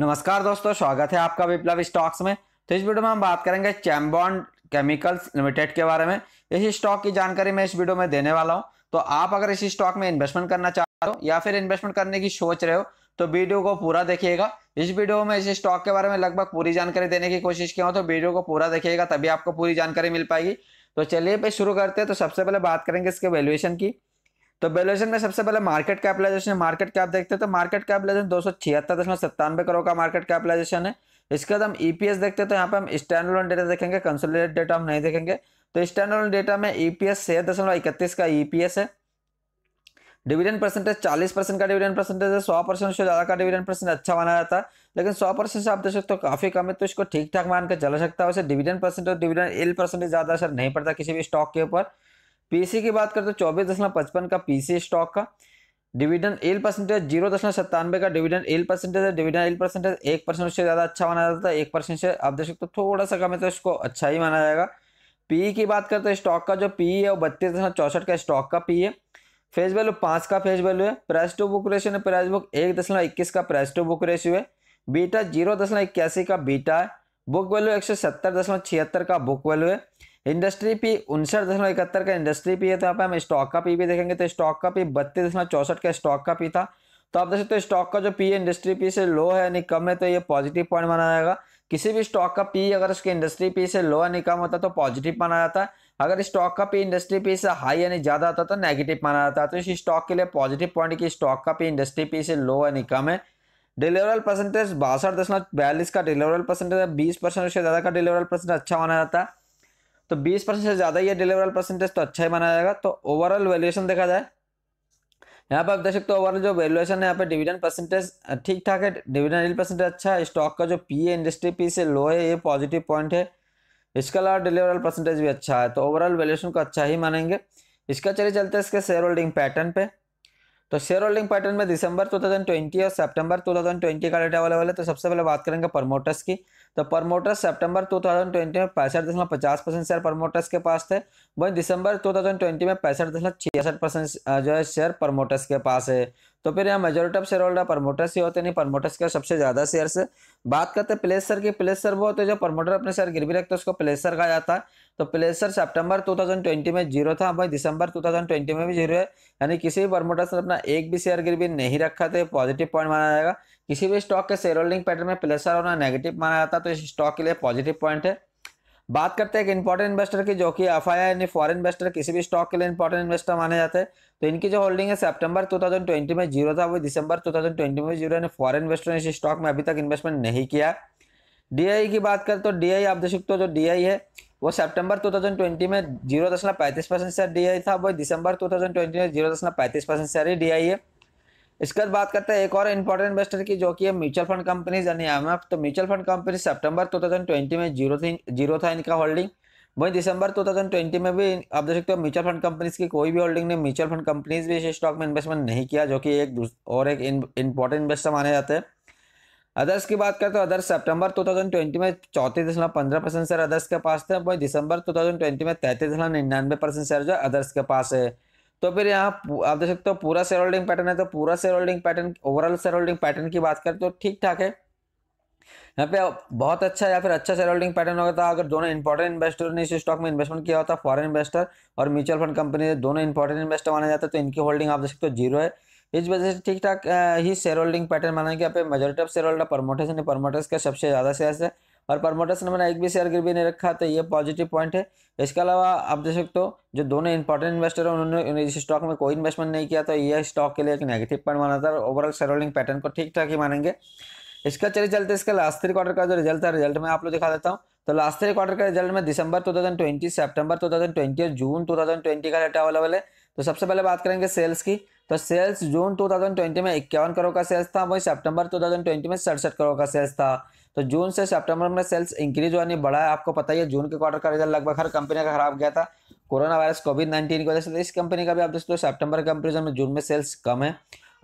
नमस्कार दोस्तों स्वागत है आपका विप्लव स्टॉक्स में तो इस वीडियो में हम बात करेंगे चैम्बॉन्ड केमिकल्स लिमिटेड के बारे में इस स्टॉक की जानकारी मैं इस वीडियो में देने वाला हूं तो आप अगर इस स्टॉक में इन्वेस्टमेंट करना चाह रहे हो या फिर इन्वेस्टमेंट करने की सोच रहे हो तो वीडियो को पूरा देखिएगा इस वीडियो में इस स्टॉक के बारे में लगभग पूरी जानकारी देने की कोशिश किया हूँ तो वीडियो को पूरा देखिएगा तभी आपको पूरी जानकारी मिल पाएगी तो चलिए शुरू करते हैं तो सबसे पहले बात करेंगे इसके वैल्यूएशन की तो वैल्यूएशन में सबसे पहले मार्केट कैपिटलाइजेशन मार्केट कैप देखते हैं तो मार्केट कैपिटलाइजेशन दो सौ छिहत्तर दशमलव सत्तानवे करोड़ का मार्केट कैपिटलाइजेशन है इसके बाद हम ईपीएस e देखते हैं तो यहाँ पे हम स्टैंडर्ड डेटा देखेंगे कंसोलिडेट डेटा हम नहीं देखेंगे तो स्टैंडर्ड डेटा में ईपीएस e छह दशमलव इकतीस का ईपीएस e है डिविडेंड परसेंटेज चालीस परसेंट का डिविडेंड परसेंटेज है सौ परसेंट से ज़्यादा का डिविडेंड परसेंट अच्छा माना जाता है लेकिन सौ परसेंट से आप देख सकते हो काफ़ी कम है तो इसको ठीक ठाक मान के चला सकता है वैसे डिविडेंड परसेंट और डिविडेंड एल परसेंटेज ज़्यादा असर नहीं पड़ता किसी भी स्टॉक के ऊपर पीसी की बात करते तो चौबीस दशमलव पचपन का पीसी स्टॉक का डिविडेंड एल परसेंटेज जीरो दशमलव सत्तानवे का डिविडेंड एल परसेंटेज है डिविडेंड एल परसेंटेज एक परसेंट से ज़्यादा अच्छा माना जाता है एक परसेंट से आप देख सकते हो थोड़ा सा कम है तो इसको अच्छा ही माना जाएगा पीई e की बात करते हैं स्टॉक का जो पीई e है वो बत्तीस दशमलव चौसठ का स्टॉक का पी e है फेस वैल्यू पाँच का फेस वैल्यू है प्राइस टू बुक रेशियो है प्राइस बुक एक दशमलव इक्कीस का प्राइस टू बुक रेशियो है बीटा जीरो दशमलव इक्यासी का बीटा है बुक वैल्यू एक सौ सत्तर दशमलव छिहत्तर का बुक वैल्यू है इंडस्ट्री पी उनसठ दशमलव इकहत्तर का इंडस्ट्री पी है तो यहाँ पे हम स्टॉक का पी भी देखेंगे तो स्टॉक का पी बत्तीस दशमलव चौसठ का स्टॉक का पी था तो आप देख सकते हो स्टॉक का जो पी है इंडस्ट्री पी से लो है यानी कम है तो ये पॉजिटिव पॉइंट माना जाएगा किसी भी स्टॉक का पी अगर उसके इंडस्ट्री पी से लो यानी कम होता तो पॉजिटिव माना जाता है अगर स्टॉक का पी इंडस्ट्री पी से हाई यानी ज़्यादा होता तो नेगेटिव माना जाता है तो इस स्टॉक के लिए पॉजिटिव पॉइंट की स्टॉक का पी इंडस्ट्री पी से लो यानी कम है डिलीवरल परसेंटेज बासठ दशमलव बयालीस का डिलीवरल परसेंटेज बीस परसेंट उससे ज़्यादा का डिलीवरल परसेंटेज अच्छा माना जाता है तो 20 परसेंट से ज़्यादा ये डिलीवरल परसेंटेज तो अच्छा ही माना जाएगा तो ओवरऑल वैल्यूएशन देखा जाए यहाँ पर आप देख सकते हो ओवरऑल जो वैल्यूएशन है यहाँ पे डिविडेंड परसेंटेज ठीक ठाक है डिविडेंड यील्ड परसेंटेज अच्छा है स्टॉक का जो पी है इंडस्ट्री पी से लो है ये पॉजिटिव पॉइंट है इसके अलावा डिलीवरल परसेंटेज भी अच्छा है तो ओवरऑल वैल्यूएशन को अच्छा ही मानेंगे इसका चलिए चलते हैं इसके शेयर होल्डिंग पैटर्न पे तो शेयर होल्डिंग पैटर्न में दिसंबर 2020 और सितंबर 2020 का डेटा अवेलेबल है तो सबसे पहले बात करेंगे प्रमोटर्स की तो प्रमोटर्स थाउजेंड ट्वेंटी में पैंसठ दशमलव पचास परसेंट शेयर प्रमोटर्स के पास थे वहीं दिसंबर टू थाउजेंड ट्वेंटी में पैंसठ दशमलव छियासठ परसेंट जो है शेयर प्रमोटर्स के पास है तो फिर यहाँ majority of share holder promoters ही होते नहीं प्रमोटर्स के सबसे ज़्यादा शेयर से बात करते हैं प्लेसर की प्लेसर वो होते जो प्रमोटर अपने शेयर गिरवी रखते उसको प्लेसर कहा जाता है तो प्लेसर थाउजेंड ट्वेंटी में जीरो था वहीं दिसंबर ट्वेंटी में भी जीरो है यानी किसी भी प्रमोटर्स ने अपना एक भी शेयर गिरवी नहीं रखा था पॉजिटिव पॉइंट माना जाएगा किसी भी स्टॉक के शेयर होल्डिंग पैटर्न में प्लेसर होना नेगेटिव माना जाता तो इस स्टॉक के लिए पॉजिटिव पॉइंट है बात करते हैं एक इंपॉर्टेंट इन्वेस्टर की जो कि एफ आई यानी फॉरन इन्वेस्टर किसी भी स्टॉक के लिए इंपॉर्टेंट इन्वेस्टर माने जाते हैं तो इनकी जो होल्डिंग है सितंबर 2020 में जीरो था वो दिसंबर 2020 में जीरो यानी फॉरेन इन्वेस्टर ने इस स्टॉक में अभी तक इन्वेस्टमेंट नहीं किया डी e की बात करें तो डी e, आप देख सकते हो जो डी e है वो सेप्टेम्बर टू में जीरो दशमलव पैंतीस शेयर डीआई था वो दिसंबर टू में जीरो दशमलव पैंतीस परसेंट शेयर ही डीआई है इसके बाद बात करते हैं एक और इंपॉर्टेंट इन्वेस्टर की जो कि है म्यूचुअल फंड कंपनीज यानी एम तो म्यूचुअल फंड कंपनी सितंबर 2020 में जीरो थी जीरो था इनका होल्डिंग वहीं दिसंबर 2020 में भी आप देख सकते हो म्यूचुअल फंड कंपनीज की कोई भी होल्डिंग ने म्यूचुअल फंड कंपनीज भी इस स्टॉक में इन्वेस्टमेंट नहीं किया जो कि एक और एक इंपॉर्टेंट इन्वेस्टर माने जाते हैं अदर्स की बात करते हो अदर्स सितंबर टू में चौंतीस दशमलव पंद्रह परसेंट शेयर अदर्स के पास थे वहीं दिसंबर टू में तैंतीस निन्यानवे परसेंट शेयर जो अदर्स के पास है तो फिर यहाँ आप देख सकते हो पूरा शेयर होल्डिंग पैटर्न है तो पूरा share holding pattern overall share holding pattern की बात करें तो ठीक ठाक है यहाँ पे बहुत अच्छा या फिर अच्छा शेयर होल्डिंग पैटर्न होगा था तो अगर दोनों इंपॉर्टेंट इन्वेस्टर ने इस स्टॉक में इन्वेस्टमेंट किया होता फॉरेन इन्वेस्टर और म्यूचुअल फंड कंपनी दोनों इंपॉर्टेंट इन्वेस्टर माना जाता तो इनकी होल्डिंग आप देख सकते हो जीरो है इस वजह से ठीक ठाक ही शेयर होल्डिंग पैटर्न माना कि यहाँ पे majority of share holder promoters ने प्रमोटर्स के सबसे ज़्यादा शेयर है और परमोटर्स ने मैंने एक भी शेयर गिरवी नहीं रखा तो ये पॉजिटिव पॉइंट है इसके अलावा आप देख सकते हो जो दोनों इंपॉर्टेंट इन्वेस्टर हैं उन्होंने इस स्टॉक में कोई इन्वेस्टमेंट नहीं किया तो ये स्टॉक के लिए एक नेगेटिव पॉइंट माना था ओवरऑल शेयर होल्डिंग पैटर्न को ठीक ठाक ही मानेंगे इसका चलिए चलते इसका लास्ट थ्री क्वार्टर का जो रिजल्ट था रिजल्ट में आप लोग दिखा देता हूँ तो लास्ट थ्री क्वार्टर का रिजल्ट में दिसंबर टू सितंबर ट्वेंटी और जून ट्वेंटी का डेटा अवेलेबल है तो सबसे पहले बात करेंगे सेल्स की तो सेल्स जून 2020 में इक्यावन करोड़ का सेल्स था वहीं सितंबर 2020 में सड़सठ करोड़ का सेल्स था तो जून से सेप्टेम्बर में सेल्स इंक्रीज हुआ नहीं बढ़ा है आपको पता ही है जून के क्वार्टर का रिजल्ट लगभग हर कंपनी का खराब गया था कोरोना वायरस कोविड नाइन्टीन की वजह से तो इस कंपनी का भी आप दोस्तों के कंपेरिजन में जून में सेल्स कम है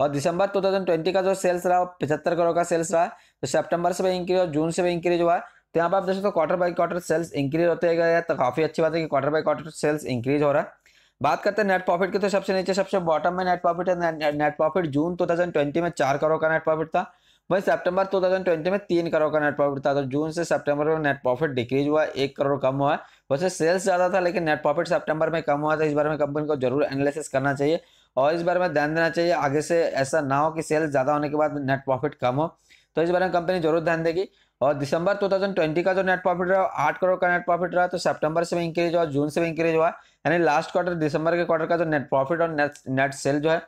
और दिसंबर 2020 का जो सेल्स रहा पचहत्तर करोड़ का सेल्स रहा तो सेप्टेम्बर से भी इंक्रीज और जून से भी इंक्रीज हुआ तो यहाँ पर आप दोस्तों quarter by quarter sales increase होते गए तो काफ़ी अच्छी बात है कि quarter by quarter sales increase हो रहा है बात करते हैं नेट प्रॉफिट की तो सबसे नीचे सबसे बॉटम में नेट प्रॉफिट है नेट प्रॉफिट जून टू में चार करोड़ का नेट प्रॉफिट था वही सितंबर 2020 में तीन करोड़ का नेट प्रॉफिट था तो जून से सितंबर में नेट प्रॉफिट डिक्रीज हुआ एक करोड़ कम हुआ वैसे सेल्स ज़्यादा था लेकिन नेट प्रॉफिट सितंबर में कम हुआ था तो इस बारे में कंपनी को जरूर एनालिसिस करना चाहिए और इस बारे में ध्यान देना चाहिए आगे से ऐसा ना हो कि सेल्स ज़्यादा होने के बाद नेट प्रॉफिट कम हो तो इस बारे में कंपनी जरूर ध्यान देगी और दिसंबर 2020 का जो नेट प्रॉफिट रहा आठ करोड़ का नेट प्रॉफिट रहा तो सितंबर से भी इंक्रीज हुआ जून से भी इंक्रीज हुआ यानी लास्ट क्वार्टर दिसंबर के क्वार्टर का जो नेट प्रॉफिट और नेट नेट सेल जो है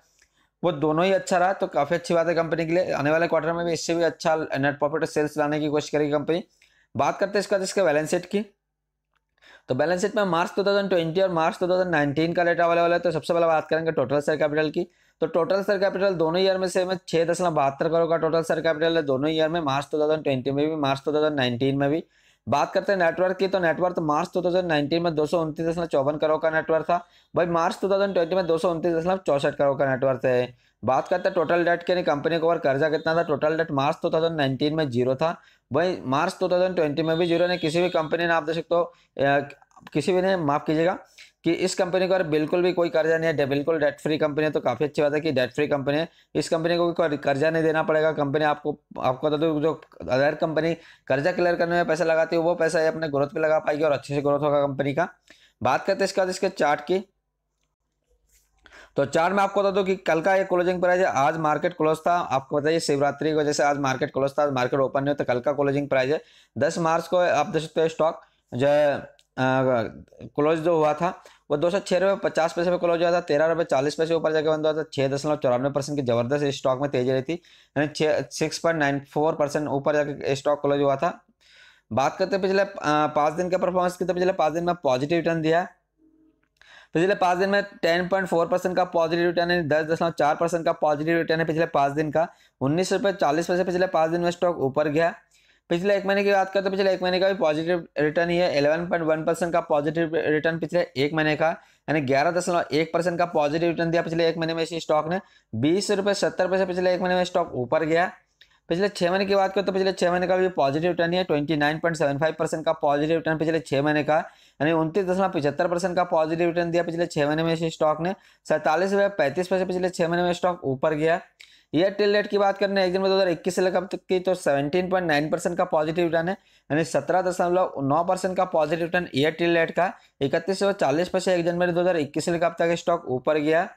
वो दोनों ही अच्छा रहा तो काफ़ी अच्छी बात है कंपनी के लिए आने वाले क्वार्टर में भी इससे भी अच्छा नेट प्रॉफिट सेल्स लाने की कोशिश करेगी कंपनी बात करते हैं इसका इसके बैलेंस शीट की तो बैलेंस शीट में मार्च 2020 और मार्च 2019 का डेटा वाले वाला है तो सबसे पहले बात करेंगे टोटल शेयर कैपिटल की तो टोटल शेयर कैपिटल दोनों ईयर में सेम है छः दशमलव बहत्तर करोड़ का टोटल शेयर कैपिटल है दोनों ईयर में मार्च 2020 में भी मार्च 2019 में भी बात करते हैं नेटवर्क की तो नेटवर्क मार्च 2019 में दो करोड़ का नेटवर्क था भाई मार्च 2020 में दो करोड़ का नेटवर्क है बात करते हैं टोटल डेट के कंपनी के ऊपर कर्जा कितना था टोटल डेट मार्च 2019 में जीरो था भाई मार्च 2020 में भी जीरो ने किसी भी कंपनी ने आप देख सकते हो किसी भी ने माफ कीजिएगा कि इस कंपनी को बिल्कुल भी कोई कर्जा नहीं है बिल्कुल डेट फ्री कंपनी है तो काफ़ी अच्छी बात है कि डेट फ्री कंपनी है इस कंपनी को कोई कर्जा नहीं देना पड़ेगा कंपनी आपको आपको बता दो जो अदर कंपनी कर्जा क्लियर करने में पैसा लगाती है वो पैसा ये अपने ग्रोथ पे लगा पाएगी और अच्छे से ग्रोथ होगा कंपनी का बात करते हैं इसके बाद इसके चार्ट की तो चार में आपको बता दो कि कल का ये क्लोजिंग प्राइस है आज मार्केट क्लोज था आपको बताइए शिवरात्रि की वजह से आज मार्केट क्लोज था आज मार्केट ओपन नहीं होता तो कल का क्लोजिंग प्राइस है दस मार्च को आप देख सकते हो स्टॉक जो है क्लोज जो हुआ था वो दो सौ छः रुपये पचास पैसे में क्लोज हुआ था तेरह रुपये चालीस पैसे ऊपर जाकर बंद हुआ था छः दशमलव चौरानवे परसेंट की जबरदस्त स्टॉक में तेजी रही थी यानी छः six point nine four percent ऊपर जाकर स्टॉक क्लोज हुआ था बात करते हैं पिछले पाँच दिन के परफॉर्मेंस की तो पिछले पाँच दिन में पॉजिटिव रिटर्न दिया पिछले पाँच दिन में टेन पॉइंट फोर परसेंट का पॉजिटिव रिटर्न है दस दशमलव चार परसेंट का पॉजिटिव रिटर्न है पिछले पाँच दिन का उन्नीस रुपये चालीस पैसे पिछले पाँच दिन में स्टॉक ऊपर गया पिछले एक महीने की बात करते तो पिछले एक महीने का भी पॉजिटिव रिटर्न ही है एलेवन पॉइंट वन परसेंट का पॉजिटिव रिटर्न पिछले एक महीने का यानी ग्यारह दशमलव एक परसेंट का पॉजिटिव रिटर्न दिया पिछले एक महीने में इसी स्टॉक ने बीस रुपये सत्तर पैसे पिछले एक महीने में स्टॉक ऊपर गया पिछले छः महीने की बात करते तो पिछले छः महीने का भी पॉजिटिव रिटर्न है twenty nine point seven five percent का पॉजिटिव रिटर्न पिछले छः महीने का यानी उनतीस दशमलव पचहत्तर परसेंट का पॉजिटिव रिटर्न दिया पिछले छः महीने में इसी स्टॉक ने सैंतालीस पैंतीस पैसे पिछले छः महीने में स्टॉक ऊपर गया ईयर टिल डेट की बात करें एक दिन में दो तो हज़ार इक्कीस से लेकर तक की तो सेवेंटीन पॉइंट नाइन परसेंट का पॉजिटिव रिटर्न है यानी सत्रह दशमलव नौ परसेंट का positive return year till date का इकतीस सौ चालीस पैसे एक जनवरी दो हज़ार इक्कीस से लेकर अब तक स्टॉक ऊपर गया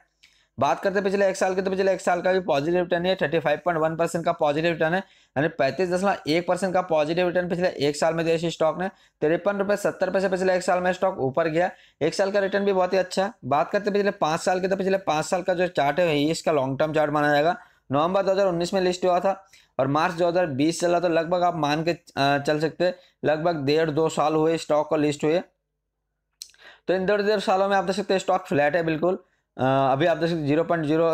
बात करते हैं पिछले एक साल के तो पिछले एक साल का भी पॉजिटिव रिटर्न है thirty five point one percent का पॉजिटिव रिटर्न है यानी पैंतीस दशमलव एक परसेंट का पॉजिटिव रिटर्न पिछले एक साल में देश स्टॉक ने तिरपन रुपये सत्तर पैसे पिछले एक साल में स्टॉक ऊपर गया एक साल का रिटर्न भी बहुत ही अच्छा बात करते पिछले पाँच साल के तो पिछले पाँच साल का जो चार्ट है इसका लॉन्ग टर्म चार्ट माना जाएगा नवंबर 2019 में लिस्ट हुआ था और मार्च 2020 चला तो लगभग आप मान के चल सकते हैं लगभग डेढ़ दो साल हुए स्टॉक को लिस्ट हुए तो इन डेढ़ डेढ़ सालों में आप देख सकते हैं स्टॉक फ्लैट है बिल्कुल अभी आप देख सकते zero point zero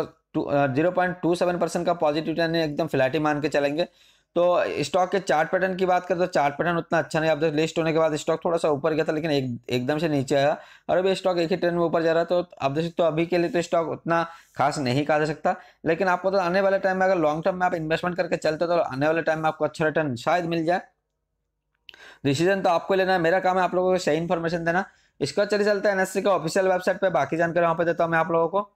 zero point two seven percent का पॉजिटिव एकदम फ्लैट ही मान के चलेंगे तो स्टॉक के चार्ट पैटर्न की बात करें तो चार्ट पैटर्न उतना अच्छा नहीं आप लिस्ट तो होने के बाद स्टॉक थोड़ा सा ऊपर गया था लेकिन एक एकदम से नीचे आया और अभी स्टॉक एक ही ट्रेंड में ऊपर जा रहा है तो आप देख सकते हो अभी के लिए तो स्टॉक उतना खास नहीं कहा जा सकता लेकिन आपको तो आने वाले टाइम में अगर लॉन्ग टर्म में आप इन्वेस्टमेंट करके चलते तो आने वाले टाइम में आपको अच्छा रिटर्न शायद मिल जाए डिसीजन तो आपको लेना है मेरा काम है आप लोगों को सही इन्फॉर्मेशन देना इसका चले चलते हैं एनएससी e के ऑफिशियल वेबसाइट पर बाकी जानकारी वहाँ पर देता हूँ मैं आप लोगों को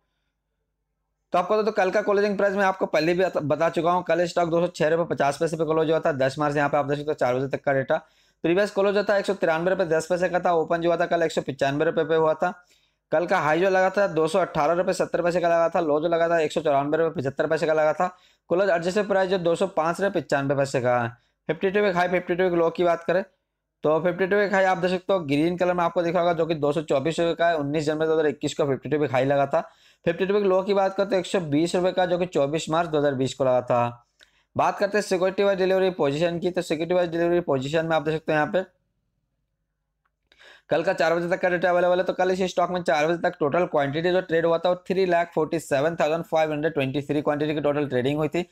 तो आपको बता तो, तो कल का क्लोजिंग प्राइस मैं आपको पहले भी बता चुका हूँ कल स्टॉक दो सौ छह रुपये पचास पैसे पे क्लोज हुआ था दस मार्च यहाँ पे आप देख सकते हो चार बजे तक का डेटा प्रीवियस क्लोज हुआ था एक सौ तिरानवे रुपये दस पैसे का था ओपन जो हुआ था कल एक सौ पचानवे रुपये पे हुआ था कल का हाई जो लगा था दो सौ अट्ठारह रुपये सत्तर पैसे का लगा था लो जो लगा था एक सौ चौरानवे रुपये पचहत्तर पैसे का लगा था क्लोज एडजस्टेड प्राइस जो दो सौ पाँच रुपये पचानवे पैसे का है fifty two week high fifty two week low की बात करें तो फिफ्टी टू वीक हाई आप देख सकते हो ग्रीन कलर में आपको दिखा होगा जो कि दो सौ चौबीस का है उन्नीस जनवरी दो हज़ार इक्कीस को फिफ्टी टू वीक हाई लगा था फिफ्टी रुपये लो की बात करते हैं एक सौ बीस का जो कि चौबीस मार्च दो हज़ार बीस को लगा था बात करते हैं सिक्योरिटी वाइज डिलीवरी पोजीशन की तो सिक्योरिटी वाइज डिलीवरी पोजीशन में आप देख सकते हैं यहाँ पे कल का चार बजे तक का डेटा अवेलेबल है तो कल इस स्टॉक में चार बजे तक टोटल क्वांटिटी जो ट्रेड हुआ था वो three lakh forty seven thousand five hundred twenty three quantity की टोटल ट्रेडिंग हुई थी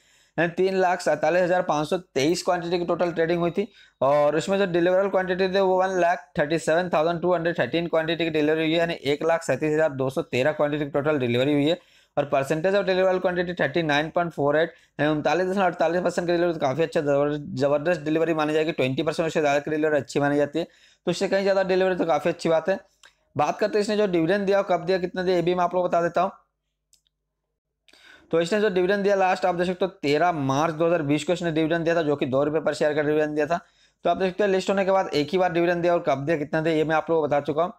तीन लाख सैंतालीस हज़ार पाँच सौ तेईस क्वान्टिटी की टोटल ट्रेडिंग हुई थी और उसमें जो डिलीवरल क्वांटिटी थी वो one lakh thirty seven thousand two hundred thirteen quantity की डिलीवरी हुई है यानी एक लाख सैंतीस हज़ार दो सौ तेरह क्वांटिटी की टोटल डिलीवरी हुई है और percentage of deliverable quantity thirty nine point four eight यानी उनतालीस दशमलव अड़तालीस परसेंट की डिलीवरी काफ़ी अच्छा जबरदस्त डिलीवरी मानी जाएगी ट्वेंटी परसेंट उससे ज़्यादा की डिलीवरी अच्छी मानी जाती है तो उससे कहीं ज़्यादा डिलीवरी तो काफ़ी अच्छी बात है बात करते हैं इसने जो डिविडेंड दिया कब दिया कितना दिया ये भी मैं आप लोग बता देता हूँ तो इसने जो डिविडेंड दिया लास्ट आप देख सकते हो तेरह मार्च बीस को इसने डिविडेंड दिया था जो कि दो रुपये पर शेयर का डिविडेंड दिया था तो आप देख सकते हो लिस्ट होने के बाद एक ही बार डिविडेंड दिया और कब दिया कितना दिया ये मैं आप लोगों को बता चुका हूँ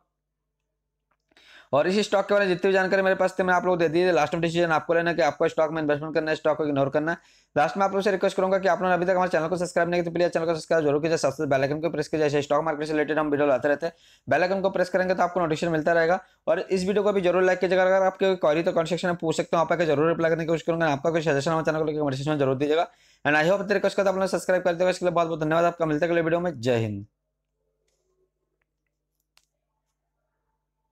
और इसी स्टॉक के बारे में जितनी भी जानकारी मेरे पास थे मैं आप लोग दे दी लास्ट में डिसीजन आपको लेना कि आपको स्टॉक में इन्वेस्टमेंट करना है स्टॉक को इग्नोर करना लास्ट में आप लोग से रिक्वेस्ट करूंगा कि आपने अभी तक हमारे चैनल को सब्सक्राइब नहीं किया तो प्लीज चैनल को सब्सक्राइब जरूर कीजिए सबसे बैलकन को प्रेस कीजिए जाए स्टॉक मार्केट से रिलेटेड हम वीडियो लाते रहते हैं को प्रेस करेंगे तो आपको नोटिफिकेशन मिलता रहेगा और इस वीडियो को भी जरूर लाइक कीजिएगा अगर आपके क्वारी तो कॉन्सेक्शन में पूछ सकते हो आपके जरूर रिप्लाई करने की कोशिश करूँगा आपका कोई सजेशन हमारे चैनल को लेकर कमेंट सेक्शन में जरूर दीजिएगा एंड आई होप रिक्वेस्ट करता आप लोग सब्सक्राइब कर देगा इसके लिए बहुत बहुत धन्यवाद आपका है अगले वीडियो में जय हिंद